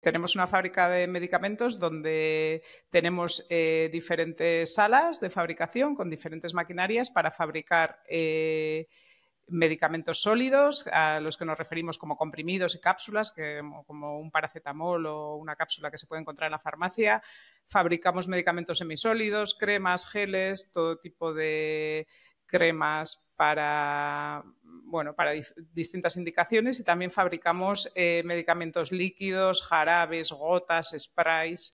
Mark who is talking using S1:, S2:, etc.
S1: Tenemos una fábrica de medicamentos donde tenemos eh, diferentes salas de fabricación con diferentes maquinarias para fabricar eh, medicamentos sólidos, a los que nos referimos como comprimidos y cápsulas, que, como un paracetamol o una cápsula que se puede encontrar en la farmacia. Fabricamos medicamentos semisólidos, cremas, geles, todo tipo de cremas para bueno, para distintas indicaciones y también fabricamos eh, medicamentos líquidos, jarabes, gotas, sprays